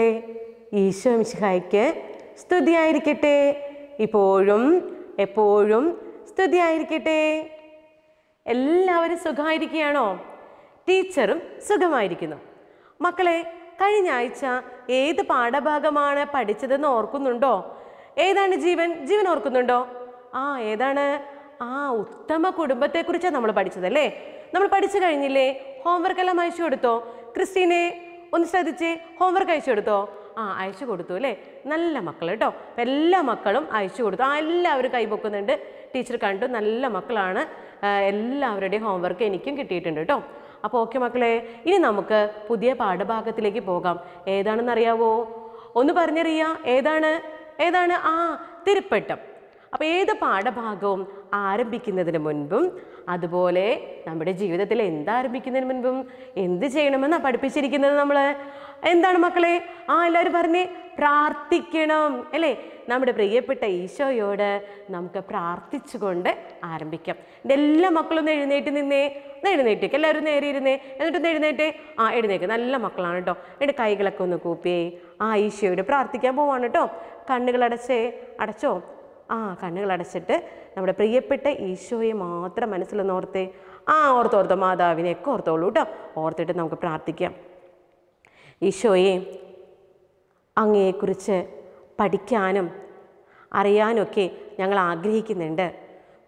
മക്കളെ ഈശോ മിശിഹായ്ക്ക് സ്തുതിയായിരിക്കട്ടെ ഇപ്പോഴും എപ്പോഴും സ്തുതിയായിരിക്കട്ടെ എല്ലാവരും സുഖമായിരിക്കുകയാണോ ടീച്ചറും സുഖമായിരിക്കുന്നു മക്കളെ കഴിഞ്ഞ ആഴ്ച ഏത് പാഠഭാഗമാണ് പഠിച്ചതെന്ന് ഓർക്കുന്നുണ്ടോ ഏതാണ് ജീവൻ ജീവൻ ഓർക്കുന്നുണ്ടോ ആ ഏതാണ് ആ ഉത്തമ കുടുംബത്തെക്കുറിച്ചാണ് നമ്മൾ പഠിച്ചതല്ലേ നമ്മൾ പഠിച്ചു കഴിഞ്ഞില്ലേ ഹോംവർക്ക് എല്ലാം അയച്ചു കൊടുത്തോ ക്രിസ്റ്റീനെ ഒന്ന് ശ്രദ്ധിച്ച് ഹോംവർക്ക് അയച്ചു കൊടുത്തോ ആ അയച്ചു കൊടുത്തു അല്ലേ നല്ല മക്കൾ കേട്ടോ എല്ലാ മക്കളും അയച്ചു കൊടുത്തു ആ എല്ലാവരും കൈപൊക്കുന്നുണ്ട് ടീച്ചർ കണ്ടു നല്ല മക്കളാണ് എല്ലാവരുടെയും ഹോംവർക്ക് എനിക്കും കിട്ടിയിട്ടുണ്ട് കേട്ടോ അപ്പോൾ ഓക്കെ മക്കളെ ഇനി നമുക്ക് പുതിയ പാഠഭാഗത്തിലേക്ക് പോകാം ഏതാണെന്നറിയാവോ ഒന്ന് പറഞ്ഞറിയാം ഏതാണ് ഏതാണ് ആ തിരുപ്പെട്ടം അപ്പോൾ ഏത് പാഠഭാഗവും ആരംഭിക്കുന്നതിന് മുൻപും അതുപോലെ നമ്മുടെ ജീവിതത്തിൽ എന്താരംഭിക്കുന്നതിന് മുൻപും എന്ത് ചെയ്യണമെന്നാണ് പഠിപ്പിച്ചിരിക്കുന്നത് നമ്മൾ എന്താണ് മക്കളെ ആ എല്ലാവരും പറഞ്ഞേ പ്രാർത്ഥിക്കണം അല്ലേ നമ്മുടെ പ്രിയപ്പെട്ട ഈശോയോട് നമുക്ക് പ്രാർത്ഥിച്ചുകൊണ്ട് ആരംഭിക്കാം എല്ലാ മക്കളും ഒന്ന് എഴുന്നേറ്റ് നിന്നേ എഴുന്നേറ്റേക്ക് എല്ലാവരും നേരെ ഇരുന്നേ എന്നിട്ടൊന്ന് എഴുന്നേറ്റ് ആ എഴുന്നേക്ക് നല്ല മക്കളാണ് കേട്ടോ എൻ്റെ കൈകളൊക്കെ ഒന്ന് കൂപ്പിയേ ആ ഈശോയോട് പ്രാർത്ഥിക്കാൻ പോവാണ് കേട്ടോ കണ്ണുകളടച്ചേ അടച്ചോ ആ കണ്ണുകളടച്ചിട്ട് നമ്മുടെ പ്രിയപ്പെട്ട ഈശോയെ മാത്രം മനസ്സിലൊന്ന് ഓർത്തേ ആ ഓർത്തോർത്ത മാതാവിനെയൊക്കെ ഓർത്തോളൂ കേട്ടോ ഓർത്തിട്ട് നമുക്ക് പ്രാർത്ഥിക്കാം ഈശോയെ അങ്ങയെക്കുറിച്ച് പഠിക്കാനും അറിയാനൊക്കെ ഞങ്ങൾ ആഗ്രഹിക്കുന്നുണ്ട്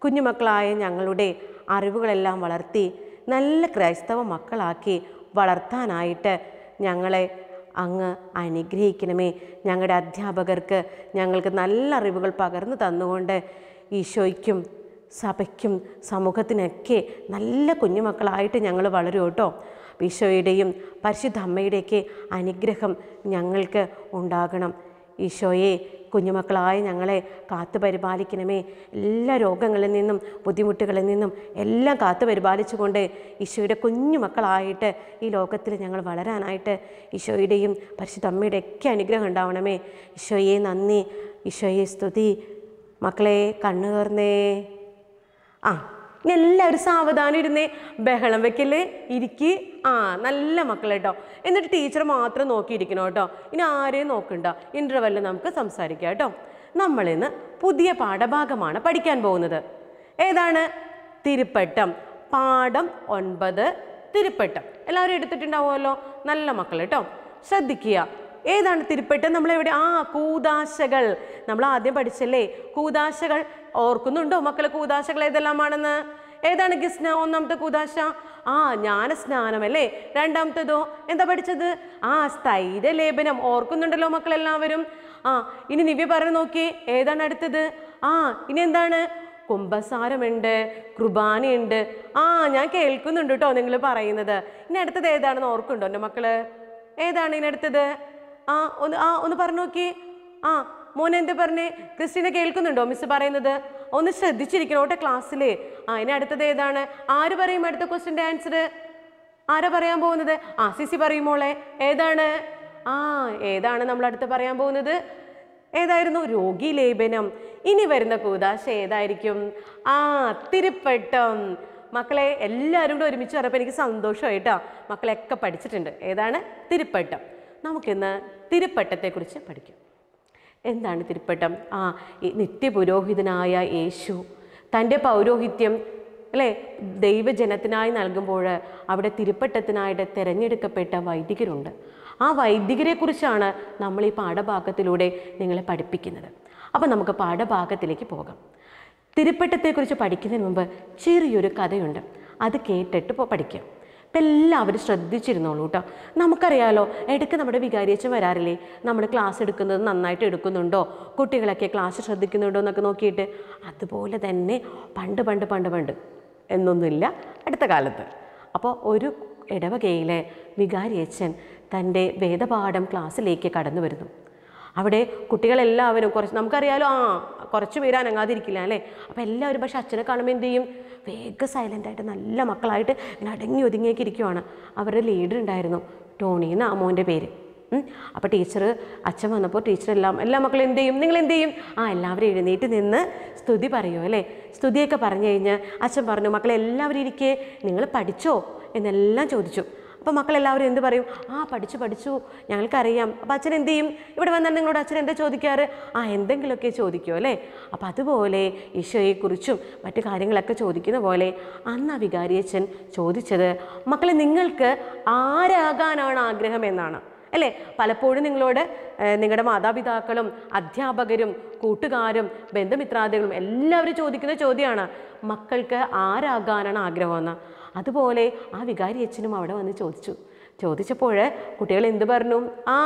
കുഞ്ഞുമക്കളായ ഞങ്ങളുടെ അറിവുകളെല്ലാം വളർത്തി നല്ല ക്രൈസ്തവ മക്കളാക്കി വളർത്താനായിട്ട് ഞങ്ങളെ അങ്ങ് അനുഗ്രഹിക്കണമേ ഞങ്ങളുടെ അധ്യാപകർക്ക് ഞങ്ങൾക്ക് നല്ല അറിവുകൾ പകർന്നു തന്നുകൊണ്ട് ഈശോയ്ക്കും സഭയ്ക്കും സമൂഹത്തിനൊക്കെ നല്ല കുഞ്ഞുമക്കളായിട്ട് ഞങ്ങൾ വളരും കേട്ടോ ഈശോയുടെയും പരിശുദ്ധ അമ്മയുടെയൊക്കെ അനുഗ്രഹം ഞങ്ങൾക്ക് ഉണ്ടാകണം ഈശോയെ കുഞ്ഞുമക്കളായ ഞങ്ങളെ കാത്തു പരിപാലിക്കണമേ എല്ലാ രോഗങ്ങളിൽ നിന്നും ബുദ്ധിമുട്ടുകളിൽ നിന്നും എല്ലാം കാത്തു പരിപാലിച്ചുകൊണ്ട് ഈശോയുടെ കുഞ്ഞുമക്കളായിട്ട് ഈ ലോകത്തിൽ ഞങ്ങൾ വളരാനായിട്ട് ഈശോയുടെയും പരിശുദ്ധമ്മയുടെ ഒക്കെ അനുഗ്രഹം ഉണ്ടാവണമേ ഈശോയെ നന്ദി ഈശോയെ സ്തുതി മക്കളെ കണ്ണു കണ്ണുകേർന്നേ ആ ഇനി എല്ലാവരും സാവധാനം ഇരുന്നേ ബഹളം വെക്കല് ഇരിക്കി ആ നല്ല മക്കൾ കേട്ടോ എന്നിട്ട് ടീച്ചർ മാത്രം നോക്കിയിരിക്കണം കേട്ടോ ഇനി ആരെയും നോക്കണ്ട ഇൻ്റർവെല്ലിൽ നമുക്ക് സംസാരിക്കാം കേട്ടോ നമ്മളിന്ന് പുതിയ പാഠഭാഗമാണ് പഠിക്കാൻ പോകുന്നത് ഏതാണ് തിരുപ്പട്ടം പാഠം ഒൻപത് തിരുപ്പട്ടം എല്ലാവരും എടുത്തിട്ടുണ്ടാവുമല്ലോ നല്ല മക്കൾ കേട്ടോ ശ്രദ്ധിക്കുക ഏതാണ് തിരുപ്പെട്ട് നമ്മളെവിടെ ആ കൂതാശകൾ നമ്മൾ ആദ്യം പഠിച്ചല്ലേ കൂതാശകൾ ഓർക്കുന്നുണ്ടോ മക്കളെ കൂതാശകൾ ഏതെല്ലാമാണെന്ന് ഏതാണ് ഗിസ്ന ഒന്നാമത്തെ കൂതാശ ആ ജ്ഞാനസ്നാനം അല്ലേ രണ്ടാമത്തേതോ എന്താ പഠിച്ചത് ആ സ്ഥൈര്യലേപനം ഓർക്കുന്നുണ്ടല്ലോ മക്കളെല്ലാവരും ആ ഇനി നിവ്യ പറഞ്ഞു നോക്കി ഏതാണ് അടുത്തത് ആ ഇനി എന്താണ് കുംഭസാരമുണ്ട് കുർബാനയുണ്ട് ആ ഞാൻ കേൾക്കുന്നുണ്ട് കേട്ടോ നിങ്ങൾ പറയുന്നത് ഇനി അടുത്തത് ഏതാണെന്ന് ഓർക്കുന്നുണ്ടോ എൻ്റെ മക്കള് ഏതാണ് ഇനി അടുത്തത് ആ ഒന്ന് ആ ഒന്ന് പറഞ്ഞു നോക്കി ആ മോനെ എന്താ പറഞ്ഞേ ക്രിസ്റ്റീനെ കേൾക്കുന്നുണ്ടോ മിസ് പറയുന്നത് ഒന്ന് ശ്രദ്ധിച്ചിരിക്കണം ഓട്ടെ ക്ലാസ്സിൽ ആ ഇനി അടുത്തത് ഏതാണ് ആര് പറയും അടുത്ത ക്വസ്റ്റിൻ്റെ ആൻസർ ആരാ പറയാൻ പോകുന്നത് ആ സിസി പറയുമോളെ ഏതാണ് ആ ഏതാണ് നമ്മൾ അടുത്ത് പറയാൻ പോകുന്നത് ഏതായിരുന്നു രോഗി ലേപനം ഇനി വരുന്ന കൂതാശ ഏതായിരിക്കും ആ തിരുപ്പട്ടം മക്കളെ എല്ലാവരും കൂടെ ഒരുമിച്ച് പറഞ്ഞപ്പോൾ എനിക്ക് സന്തോഷമായിട്ടോ മക്കളെയൊക്കെ പഠിച്ചിട്ടുണ്ട് ഏതാണ് തിരുപ്പട്ടം നമുക്കിന്ന് തിരുപ്പട്ടത്തെക്കുറിച്ച് പഠിക്കാം എന്താണ് തിരുപ്പട്ടം ആ നിത്യപുരോഹിതനായ യേശു തൻ്റെ പൗരോഹിത്യം അല്ലേ ദൈവജനത്തിനായി നൽകുമ്പോൾ അവിടെ തിരുപ്പട്ടത്തിനായിട്ട് തിരഞ്ഞെടുക്കപ്പെട്ട വൈദികരുണ്ട് ആ വൈദികരെക്കുറിച്ചാണ് നമ്മൾ ഈ പാഠഭാഗത്തിലൂടെ നിങ്ങളെ പഠിപ്പിക്കുന്നത് അപ്പോൾ നമുക്ക് പാഠഭാഗത്തിലേക്ക് പോകാം തിരുപ്പട്ടത്തെക്കുറിച്ച് പഠിക്കുന്നതിന് മുമ്പ് ചെറിയൊരു കഥയുണ്ട് അത് കേട്ടിട്ട് പഠിക്കാം അപ്പം എല്ലാവരും ശ്രദ്ധിച്ചിരുന്നോളൂ കേട്ടോ നമുക്കറിയാലോ ഇടയ്ക്ക് നമ്മുടെ വികാരിയച്ഛൻ വരാറില്ലേ നമ്മൾ ക്ലാസ് എടുക്കുന്നത് നന്നായിട്ട് എടുക്കുന്നുണ്ടോ കുട്ടികളൊക്കെ ക്ലാസ് ശ്രദ്ധിക്കുന്നുണ്ടോ എന്നൊക്കെ നോക്കിയിട്ട് അതുപോലെ തന്നെ പണ്ട് പണ്ട് പണ്ട് പണ്ട് എന്നൊന്നുമില്ല അടുത്ത കാലത്ത് അപ്പോൾ ഒരു ഇടവകയിലെ വികാരിയച്ഛൻ തൻ്റെ വേദപാഠം ക്ലാസ്സിലേക്ക് കടന്നു വരുന്നു അവിടെ കുട്ടികളെല്ലാവരും കുറച്ച് നമുക്കറിയാലോ ആ കുറച്ച് പേര് അനങ്ങാതിരിക്കില്ല അല്ലേ അപ്പോൾ എല്ലാവരും പക്ഷെ അച്ഛനെ കാണുമ്പോൾ എന്ത് ചെയ്യും വേഗം സൈലൻ്റായിട്ട് നല്ല മക്കളായിട്ട് ഇങ്ങനെ അടങ്ങി ഒതുങ്ങിയൊക്കെ ഇരിക്കുവാണ് അവരുടെ ലീഡർ ഉണ്ടായിരുന്നു ടോണി എന്ന അമ്മോൻ്റെ പേര് അപ്പോൾ ടീച്ചർ അച്ഛൻ വന്നപ്പോൾ ടീച്ചർ എല്ലാം എല്ലാ മക്കളും എന്ത് ചെയ്യും നിങ്ങൾ എന്ത് ചെയ്യും ആ എല്ലാവരും എഴുന്നേറ്റ് നിന്ന് സ്തുതി പറയുമോ അല്ലേ സ്തുതിയൊക്കെ പറഞ്ഞു കഴിഞ്ഞാൽ അച്ഛൻ പറഞ്ഞു മക്കളെ എല്ലാവരും ഇരിക്കേ നിങ്ങൾ പഠിച്ചോ എന്നെല്ലാം ചോദിച്ചു അപ്പോൾ മക്കളെല്ലാവരും എന്ത് പറയും ആ പഠിച്ചു പഠിച്ചു ഞങ്ങൾക്കറിയാം അപ്പോൾ അച്ഛൻ എന്ത് ചെയ്യും ഇവിടെ വന്നാൽ നിങ്ങളോട് അച്ഛൻ എന്താ ചോദിക്കാറ് ആ എന്തെങ്കിലുമൊക്കെ ചോദിക്കുമോ അല്ലേ അപ്പോൾ അതുപോലെ ഈശോയെക്കുറിച്ചും മറ്റു കാര്യങ്ങളൊക്കെ ചോദിക്കുന്ന പോലെ അന്ന് ആ വികാരിയച്ഛൻ ചോദിച്ചത് മക്കളെ നിങ്ങൾക്ക് ആരാകാനാണ് ആഗ്രഹം എന്നാണ് അല്ലേ പലപ്പോഴും നിങ്ങളോട് നിങ്ങളുടെ മാതാപിതാക്കളും അധ്യാപകരും കൂട്ടുകാരും ബന്ധുമിത്രാദികളും എല്ലാവരും ചോദിക്കുന്ന ചോദ്യമാണ് മക്കൾക്ക് ആരാകാനാണ് ആഗ്രഹമെന്ന് അതുപോലെ ആ വികാരി അച്ഛനും അവിടെ വന്ന് ചോദിച്ചു ചോദിച്ചപ്പോൾ കുട്ടികൾ എന്ത് പറഞ്ഞു ആ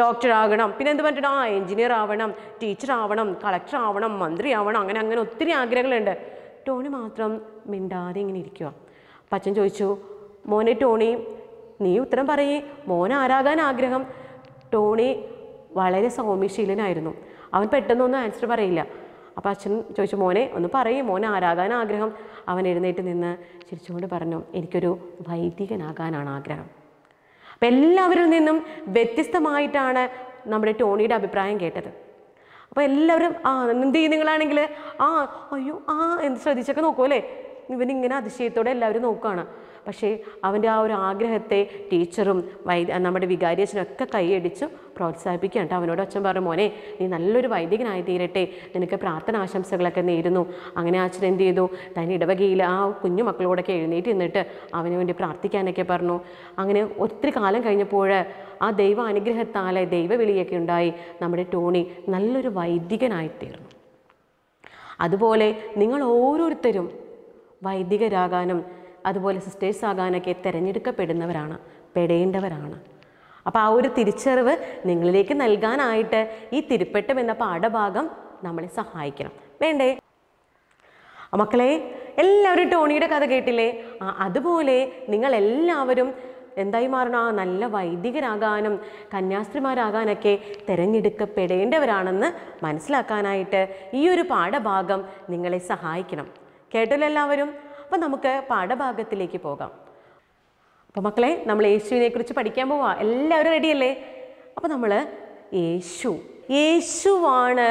ഡോക്ടർ ആകണം പിന്നെ എന്ത് പറഞ്ഞിട്ട് ആ എഞ്ചിനീയർ ആവണം ടീച്ചർ ആവണം കളക്ടർ ആവണം മന്ത്രി ആവണം അങ്ങനെ അങ്ങനെ ഒത്തിരി ആഗ്രഹങ്ങളുണ്ട് ടോണി മാത്രം മിണ്ടാതെ ഇങ്ങനെ ഇരിക്കുക അപ്പം അച്ഛൻ ചോദിച്ചു മോനെ ടോണി നീ ഉത്തരം പറയേ മോൻ ആരാകാൻ ആഗ്രഹം ടോണി വളരെ സൗമ്യശീലനായിരുന്നു അവൻ പെട്ടെന്നൊന്നും ആൻസർ പറയില്ല അപ്പോൾ അച്ഛൻ ചോദിച്ചു മോനെ ഒന്ന് പറയും മോനെ ആരാകാൻ ആഗ്രഹം അവൻ എഴുന്നേറ്റ് നിന്ന് ചിരിച്ചുകൊണ്ട് പറഞ്ഞു എനിക്കൊരു വൈദികനാകാനാണ് ആഗ്രഹം അപ്പം എല്ലാവരിൽ നിന്നും വ്യത്യസ്തമായിട്ടാണ് നമ്മുടെ ടോണിയുടെ അഭിപ്രായം കേട്ടത് അപ്പോൾ എല്ലാവരും ആ എന്ത് ചെയ്യും നിങ്ങളാണെങ്കിൽ ആ അയ്യോ ആ എന്ത് ശ്രദ്ധിച്ചൊക്കെ നോക്കുമല്ലേ ഇവനിങ്ങനെ അതിശയത്തോടെ എല്ലാവരും നോക്കുകയാണ് പക്ഷേ അവൻ്റെ ആ ഒരു ആഗ്രഹത്തെ ടീച്ചറും വൈ നമ്മുടെ വികാരിയച്ഛനൊക്കെ കൈയടിച്ച് പ്രോത്സാഹിപ്പിക്കുകയാണ് കേട്ടോ അവനോട് അച്ഛൻ പറഞ്ഞു മോനെ നീ നല്ലൊരു വൈദികനായി തീരട്ടെ നിനക്ക് പ്രാർത്ഥന ആശംസകളൊക്കെ നേരുന്നു അങ്ങനെ അച്ഛൻ എന്ത് ചെയ്തു തൻ്റെ ഇടവകയിൽ ആ കുഞ്ഞു മക്കളോടൊക്കെ എഴുന്നേറ്റ് നിന്നിട്ട് അവന് വേണ്ടി പ്രാർത്ഥിക്കാനൊക്കെ പറഞ്ഞു അങ്ങനെ ഒത്തിരി കാലം കഴിഞ്ഞപ്പോൾ ആ ദൈവ അനുഗ്രഹത്താലെ ദൈവവിളിയൊക്കെ ഉണ്ടായി നമ്മുടെ ടോണി നല്ലൊരു വൈദികനായിത്തീർന്നു തീർന്നു അതുപോലെ നിങ്ങൾ ഓരോരുത്തരും വൈദികരാകാനും അതുപോലെ സിസ്റ്റേഴ്സ് ആകാനൊക്കെ തിരഞ്ഞെടുക്കപ്പെടുന്നവരാണ് പെടേണ്ടവരാണ് അപ്പോൾ ആ ഒരു തിരിച്ചറിവ് നിങ്ങളിലേക്ക് നൽകാനായിട്ട് ഈ തിരുപ്പെട്ടം എന്ന പാഠഭാഗം നമ്മളെ സഹായിക്കണം വേണ്ടേ മക്കളെ എല്ലാവരും ടോണിയുടെ കഥ കേട്ടില്ലേ അതുപോലെ നിങ്ങളെല്ലാവരും എന്തായി മാറണം ആ നല്ല വൈദികരാകാനും കന്യാസ്ത്രീമാരാകാനൊക്കെ തിരഞ്ഞെടുക്കപ്പെടേണ്ടവരാണെന്ന് മനസ്സിലാക്കാനായിട്ട് ഈ ഒരു പാഠഭാഗം നിങ്ങളെ സഹായിക്കണം കേട്ടല്ലോ എല്ലാവരും അപ്പം നമുക്ക് പാഠഭാഗത്തിലേക്ക് പോകാം അപ്പോൾ മക്കളെ നമ്മൾ യേശുവിനെ കുറിച്ച് പഠിക്കാൻ പോവാം എല്ലാവരും റെഡിയല്ലേ അപ്പോൾ നമ്മൾ യേശു യേശുവാണ്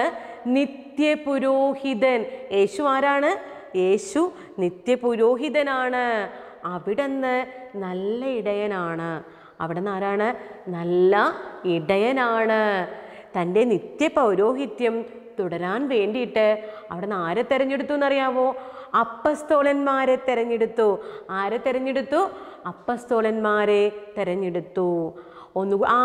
നിത്യപുരോഹിതൻ യേശു ആരാണ് യേശു നിത്യപുരോഹിതനാണ് അവിടുന്ന് നല്ല ഇടയനാണ് അവിടുന്ന് ആരാണ് നല്ല ഇടയനാണ് തൻ്റെ നിത്യ പൗരോഹിത്യം തുടരാൻ വേണ്ടിയിട്ട് അവിടെ നിന്ന് ആരെ തിരഞ്ഞെടുത്തു എന്നറിയാവോ അപ്പസ്തോലന്മാരെ തിരഞ്ഞെടുത്തു ആരെ തിരഞ്ഞെടുത്തു അപ്പസ്തോലന്മാരെ തിരഞ്ഞെടുത്തു ഒന്നു ആ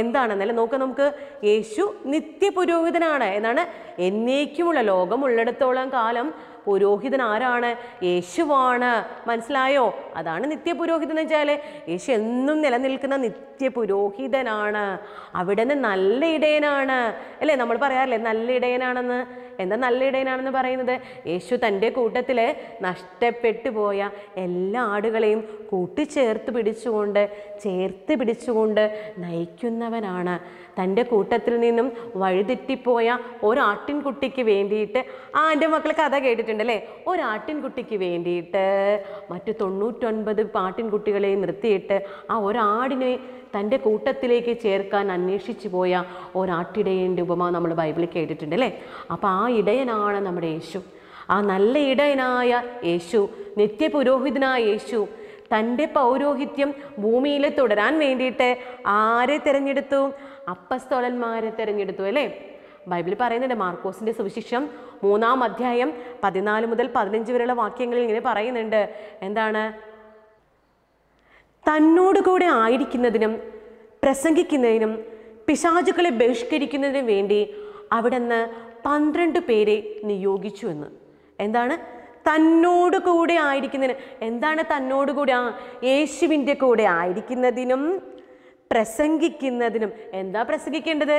എന്താണെന്നല്ലേ നോക്കാം നമുക്ക് യേശു നിത്യപുരോഹിതനാണ് എന്നാണ് എന്നേക്കുമുള്ള ലോകമുള്ളിടത്തോളം കാലം പുരോഹിതൻ ആരാണ് യേശുവാണ് മനസ്സിലായോ അതാണ് നിത്യപുരോഹിതൻ എന്ന് വെച്ചാൽ യേശു എന്നും നിലനിൽക്കുന്ന നിത്യപുരോഹിതനാണ് അവിടെ നിന്ന് നല്ല ഇടയനാണ് അല്ലേ നമ്മൾ പറയാറില്ലേ നല്ല ഇടയനാണെന്ന് എന്താ നല്ല ഇടയനാണെന്ന് പറയുന്നത് യേശു തൻ്റെ കൂട്ടത്തിൽ നഷ്ടപ്പെട്ടു പോയ എല്ലാ ആടുകളെയും കൂട്ടിച്ചേർത്ത് പിടിച്ചുകൊണ്ട് ചേർത്ത് പിടിച്ചുകൊണ്ട് നയിക്കുന്നവനാണ് തൻ്റെ കൂട്ടത്തിൽ നിന്നും വഴിതെറ്റിപ്പോയ ഒരാട്ടിൻകുട്ടിക്ക് വേണ്ടിയിട്ട് ആ എൻ്റെ മക്കൾ കഥ അല്ലേ ഒരാട്ടിൻകുട്ടിക്ക് വേണ്ടിയിട്ട് മറ്റു തൊണ്ണൂറ്റൊൻപത് പാട്ടിൻകുട്ടികളെ നിർത്തിയിട്ട് ആ ഒരാടിനെ തൻ്റെ കൂട്ടത്തിലേക്ക് ചേർക്കാൻ അന്വേഷിച്ചു പോയ ഒരാട്ടിടേൻ്റെ ഉപമ നമ്മൾ ബൈബിളിൽ കേട്ടിട്ടുണ്ട് അല്ലേ അപ്പോൾ ആ ഇടയനാണ് നമ്മുടെ യേശു ആ നല്ല ഇടയനായ യേശു നിത്യപുരോഹിതനായ യേശു തൻ്റെ പൗരോഹിത്യം ഭൂമിയിൽ തുടരാൻ വേണ്ടിയിട്ട് ആരെ തിരഞ്ഞെടുത്തു അപ്പസ്തോലന്മാരെ തിരഞ്ഞെടുത്തു അല്ലേ ബൈബിളിൽ പറയുന്നുണ്ട് മാർക്കോസിൻ്റെ സുവിശേഷം മൂന്നാം അധ്യായം പതിനാല് മുതൽ പതിനഞ്ച് വരെയുള്ള വാക്യങ്ങളിൽ ഇങ്ങനെ പറയുന്നുണ്ട് എന്താണ് തന്നോട് കൂടെ ആയിരിക്കുന്നതിനും പ്രസംഗിക്കുന്നതിനും പിശാചുക്കളെ ബഹിഷ്കരിക്കുന്നതിനും വേണ്ടി അവിടുന്ന് പന്ത്രണ്ട് പേരെ നിയോഗിച്ചു എന്ന് എന്താണ് തന്നോട് കൂടെ ആയിരിക്കുന്നതിന് എന്താണ് തന്നോട് കൂടെ ആ യേശുവിൻ്റെ കൂടെ ആയിരിക്കുന്നതിനും പ്രസംഗിക്കുന്നതിനും എന്താ പ്രസംഗിക്കേണ്ടത്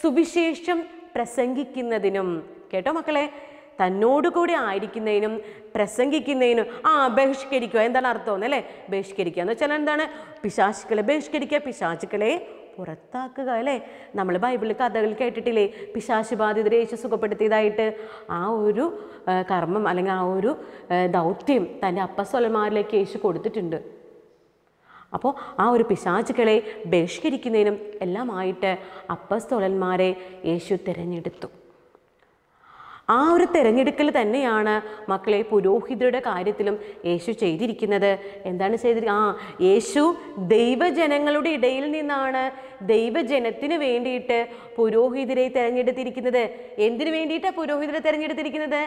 സുവിശേഷം പ്രസംഗിക്കുന്നതിനും കേട്ടോ മക്കളെ തന്നോടുകൂടി ആയിരിക്കുന്നതിനും പ്രസംഗിക്കുന്നതിനും ആ ബഹിഷ്കരിക്കുക എന്താണ് അർത്ഥം അല്ലേ ബഹിഷ്കരിക്കുക എന്ന് വെച്ചാൽ എന്താണ് പിശാചുക്കളെ ബഹിഷ്കരിക്കുക പിശാചുക്കളെ പുറത്താക്കുക അല്ലേ നമ്മൾ ബൈബിളിൽ കഥകൾ കേട്ടിട്ടില്ലേ പിശാശു പിശാശുബാധിതരെ യേശു സുഖപ്പെടുത്തിയതായിട്ട് ആ ഒരു കർമ്മം അല്ലെങ്കിൽ ആ ഒരു ദൗത്യം തൻ്റെ അപ്പസ്വലന്മാരിലേക്ക് യേശു കൊടുത്തിട്ടുണ്ട് അപ്പോൾ ആ ഒരു പിശാചുക്കളെ ബഹിഷ്കരിക്കുന്നതിനും എല്ലാമായിട്ട് അപ്പസ്തോലന്മാരെ യേശു തിരഞ്ഞെടുത്തു ആ ഒരു തിരഞ്ഞെടുക്കൽ തന്നെയാണ് മക്കളെ പുരോഹിതരുടെ കാര്യത്തിലും യേശു ചെയ്തിരിക്കുന്നത് എന്താണ് ചെയ്തിരിക്കുക ആ യേശു ദൈവജനങ്ങളുടെ ഇടയിൽ നിന്നാണ് ദൈവജനത്തിന് വേണ്ടിയിട്ട് പുരോഹിതരെ തിരഞ്ഞെടുത്തിരിക്കുന്നത് എന്തിനു വേണ്ടിയിട്ടാണ് പുരോഹിതരെ തിരഞ്ഞെടുത്തിരിക്കുന്നത്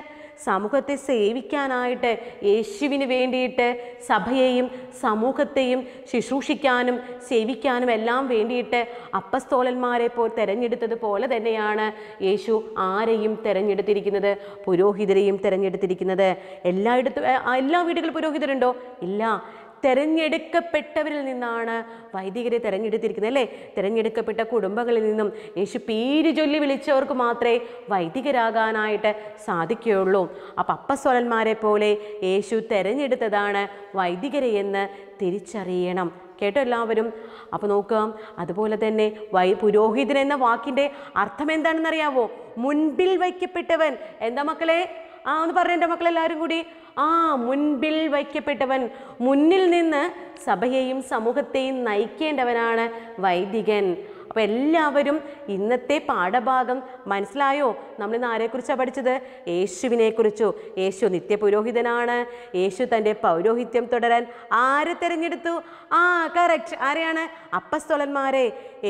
സമൂഹത്തെ സേവിക്കാനായിട്ട് യേശുവിന് വേണ്ടിയിട്ട് സഭയെയും സമൂഹത്തെയും ശുശ്രൂഷിക്കാനും സേവിക്കാനും എല്ലാം വേണ്ടിയിട്ട് അപ്പസ്തോലന്മാരെ പോ തിരഞ്ഞെടുത്തത് പോലെ തന്നെയാണ് യേശു ആരെയും തിരഞ്ഞെടുത്തിരിക്കുന്നത് തിരഞ്ഞെടുത്തിരിക്കുന്നത് പുരോഹിതരെയും തിരഞ്ഞെടുത്തിരിക്കുന്നത് എല്ലായിടത്തും എല്ലാ വീടുകളിൽ പുരോഹിതരുണ്ടോ ഇല്ല തെരഞ്ഞെടുക്കപ്പെട്ടവരിൽ നിന്നാണ് വൈദികരെ തിരഞ്ഞെടുത്തിരിക്കുന്നത് അല്ലേ തിരഞ്ഞെടുക്കപ്പെട്ട കുടുംബങ്ങളിൽ നിന്നും യേശു പേര് ചൊല്ലി വിളിച്ചവർക്ക് മാത്രമേ വൈദികരാകാനായിട്ട് സാധിക്കുകയുള്ളൂ അപ്പം അപ്പസ്വലന്മാരെ പോലെ യേശു തിരഞ്ഞെടുത്തതാണ് വൈദികരെ എന്ന് തിരിച്ചറിയണം കേട്ടോ എല്ലാവരും അപ്പോൾ നോക്കാം അതുപോലെ തന്നെ വൈ പുരോഹിതൻ എന്ന വാക്കിൻ്റെ അർത്ഥം എന്താണെന്നറിയാവോ മുൻപിൽ വയ്ക്കപ്പെട്ടവൻ എന്താ മക്കളെ ആ ഒന്ന് പറഞ്ഞ എൻ്റെ മക്കളെല്ലാവരും കൂടി ആ മുൻപിൽ വയ്ക്കപ്പെട്ടവൻ മുന്നിൽ നിന്ന് സഭയെയും സമൂഹത്തെയും നയിക്കേണ്ടവനാണ് വൈദികൻ അപ്പോൾ എല്ലാവരും ഇന്നത്തെ പാഠഭാഗം മനസ്സിലായോ നമ്മൾ ഇന്ന് ആരെക്കുറിച്ചാണ് പഠിച്ചത് യേശുവിനെക്കുറിച്ചോ യേശു നിത്യപുരോഹിതനാണ് യേശു തൻ്റെ പൗരോഹിത്യം തുടരാൻ ആരെ തിരഞ്ഞെടുത്തു ആ കറക്റ്റ് ആരെയാണ് അപ്പസ്തോലന്മാരെ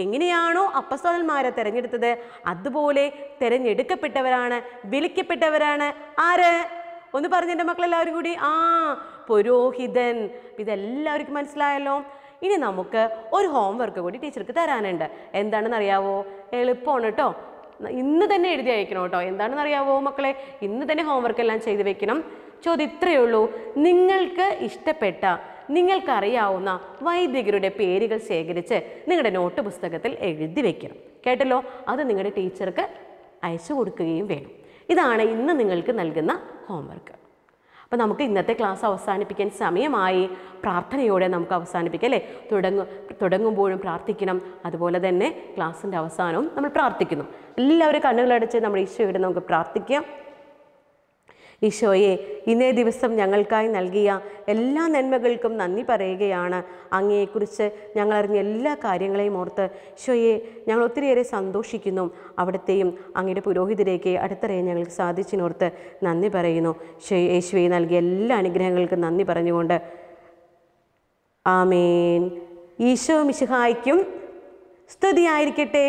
എങ്ങനെയാണോ അപ്പസ്തോലന്മാരെ തിരഞ്ഞെടുത്തത് അതുപോലെ തിരഞ്ഞെടുക്കപ്പെട്ടവരാണ് വിളിക്കപ്പെട്ടവരാണ് ആര് ഒന്ന് എൻ്റെ മക്കളെല്ലാവരും കൂടി ആ പുരോഹിതൻ ഇതെല്ലാവർക്കും മനസ്സിലായല്ലോ ഇനി നമുക്ക് ഒരു ഹോംവർക്ക് കൂടി ടീച്ചർക്ക് തരാനുണ്ട് എന്താണെന്ന് അറിയാവോ എളുപ്പമാണ് കേട്ടോ ഇന്ന് തന്നെ എഴുതി അയക്കണം കേട്ടോ എന്താണെന്ന് അറിയാവോ മക്കളെ ഇന്ന് തന്നെ ഹോംവർക്ക് എല്ലാം ചെയ്ത് വെക്കണം ചോദ്യം ഇത്രയേ ഉള്ളൂ നിങ്ങൾക്ക് ഇഷ്ടപ്പെട്ട നിങ്ങൾക്കറിയാവുന്ന വൈദികരുടെ പേരുകൾ ശേഖരിച്ച് നിങ്ങളുടെ നോട്ട് പുസ്തകത്തിൽ എഴുതി വെക്കണം കേട്ടല്ലോ അത് നിങ്ങളുടെ ടീച്ചർക്ക് അയച്ചു കൊടുക്കുകയും വേണം ഇതാണ് ഇന്ന് നിങ്ങൾക്ക് നൽകുന്ന ഹോംവർക്ക് അപ്പം നമുക്ക് ഇന്നത്തെ ക്ലാസ് അവസാനിപ്പിക്കാൻ സമയമായി പ്രാർത്ഥനയോടെ നമുക്ക് അവസാനിപ്പിക്കാം അല്ലേ തുടങ്ങും തുടങ്ങുമ്പോഴും പ്രാർത്ഥിക്കണം അതുപോലെ തന്നെ ക്ലാസ്സിൻ്റെ അവസാനവും നമ്മൾ പ്രാർത്ഥിക്കുന്നു എല്ലാവരും കണ്ണുകളടച്ച് നമ്മൾ ഈശോയോട് നമുക്ക് പ്രാർത്ഥിക്കാം ഈശോയെ ഇന്നേ ദിവസം ഞങ്ങൾക്കായി നൽകിയ എല്ലാ നന്മകൾക്കും നന്ദി പറയുകയാണ് അങ്ങയെക്കുറിച്ച് ഞങ്ങളറിഞ്ഞ എല്ലാ കാര്യങ്ങളെയും ഓർത്ത് ഈശോയെ ഞങ്ങൾ ഒത്തിരിയേറെ സന്തോഷിക്കുന്നു അവിടുത്തെയും അങ്ങയുടെ പുരോഹിതരേക്ക് അടുത്തറിയാൻ ഞങ്ങൾക്ക് സാധിച്ചിനോർത്ത് നന്ദി പറയുന്നു യേശുവെ നൽകിയ എല്ലാ അനുഗ്രഹങ്ങൾക്കും നന്ദി പറഞ്ഞുകൊണ്ട് ആമേൻ ഈശോ മിശിഹായ്ക്കും സ്തുതിയായിരിക്കട്ടെ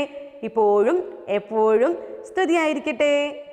ഇപ്പോഴും എപ്പോഴും സ്തുതിയായിരിക്കട്ടെ